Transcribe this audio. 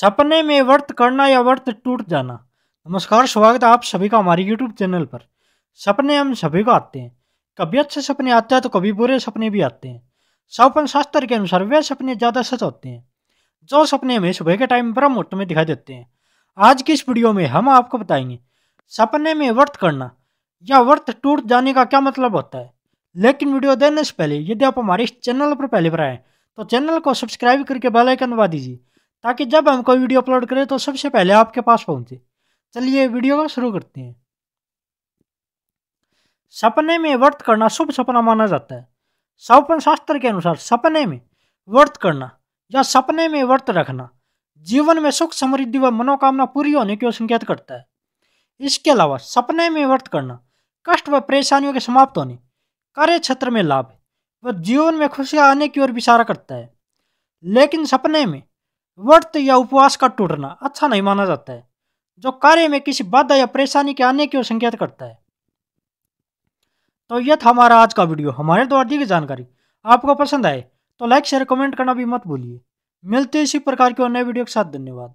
सपने में व्रत करना या व्रत टूट जाना नमस्कार स्वागत है आप सभी का हमारे यूट्यूब चैनल पर सपने हम सभी को आते हैं कभी अच्छे सपने आते हैं तो कभी बुरे सपने भी आते हैं सपन शास्त्र के अनुसार वे सपने ज़्यादा सच होते हैं जो सपने हमें सुबह के टाइम ब्रह्म मुहूर्त में दिखाई देते हैं आज की इस वीडियो में हम आपको बताएंगे सपने में व्रत करना या व्रत टूट जाने का क्या मतलब होता है लेकिन वीडियो देने से पहले यदि आप हमारे इस चैनल पर पहले पर आए तो चैनल को सब्सक्राइब करके बेल आइकन दबा दीजिए ताकि जब हम कोई वीडियो अपलोड करें तो सबसे पहले आपके पास पहुंचे चलिए वीडियो को शुरू करते हैं सपने में व्रत करना शुभ सपना माना जाता है सौपन शास्त्र के अनुसार सपने में व्रत करना या सपने में व्रत रखना जीवन में सुख समृद्धि व मनोकामना पूरी होने की संकेत करता है इसके अलावा सपने में व्रत करना कष्ट व परेशानियों के समाप्त होने कार्य क्षेत्र में लाभ व जीवन में खुशियां आने की ओर इशारा करता है लेकिन सपने में व्रत या उपवास का टूटना अच्छा नहीं माना जाता है जो कार्य में किसी बाधा या परेशानी के आने की ओर संकेत करता है तो यह था हमारा आज का वीडियो हमारे द्वारा दी गई जानकारी आपको पसंद आए तो लाइक शेयर कमेंट करना भी मत भूलिए मिलते इसी प्रकार के और नए वीडियो के साथ धन्यवाद